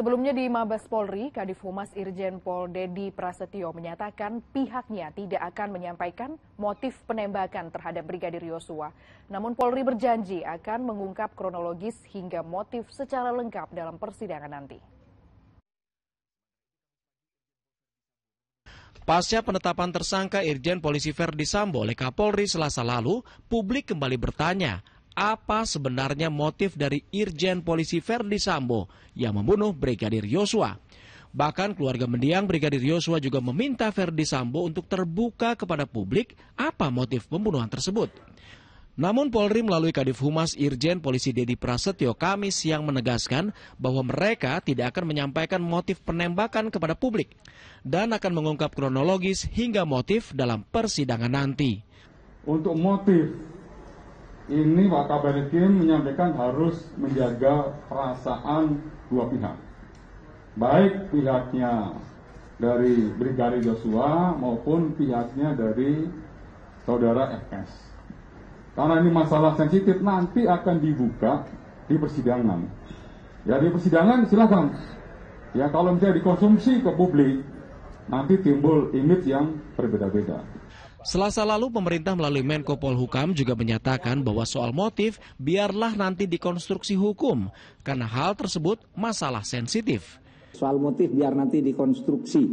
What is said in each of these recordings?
Sebelumnya di Mabes Polri, Kadif Humas Irjen Pol Dedi Prasetyo menyatakan pihaknya tidak akan menyampaikan motif penembakan terhadap Brigadir Yosua. Namun Polri berjanji akan mengungkap kronologis hingga motif secara lengkap dalam persidangan nanti. Pasca penetapan tersangka Irjen Polisi Verdi Sambo oleh Kapolri selasa lalu, publik kembali bertanya apa sebenarnya motif dari Irjen Polisi Verdi Sambo yang membunuh Brigadir Yosua. Bahkan keluarga mendiang Brigadir Yosua juga meminta Verdi Sambo untuk terbuka kepada publik apa motif pembunuhan tersebut. Namun Polri melalui Kadif Humas Irjen Polisi Dedi Prasetyo Kamis yang menegaskan bahwa mereka tidak akan menyampaikan motif penembakan kepada publik dan akan mengungkap kronologis hingga motif dalam persidangan nanti. Untuk motif ini Wakabar menyampaikan harus menjaga perasaan dua pihak. Baik pihaknya dari Brigadir Joshua maupun pihaknya dari saudara FS. Karena ini masalah sensitif nanti akan dibuka di persidangan. Ya di persidangan silahkan. Ya kalau misalnya dikonsumsi ke publik nanti timbul image yang berbeda-beda. Selasa lalu pemerintah melalui Menko Polhukam juga menyatakan bahwa soal motif biarlah nanti dikonstruksi hukum karena hal tersebut masalah sensitif. Soal motif biar nanti dikonstruksi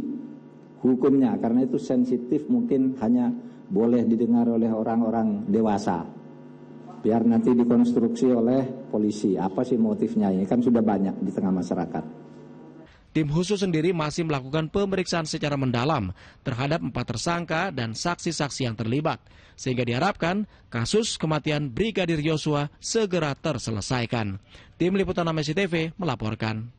hukumnya karena itu sensitif mungkin hanya boleh didengar oleh orang-orang dewasa. Biar nanti dikonstruksi oleh polisi. Apa sih motifnya? Ini kan sudah banyak di tengah masyarakat. Tim khusus sendiri masih melakukan pemeriksaan secara mendalam terhadap empat tersangka dan saksi-saksi yang terlibat, sehingga diharapkan kasus kematian Brigadir Yosua segera terselesaikan. Tim Liputan Amesi melaporkan.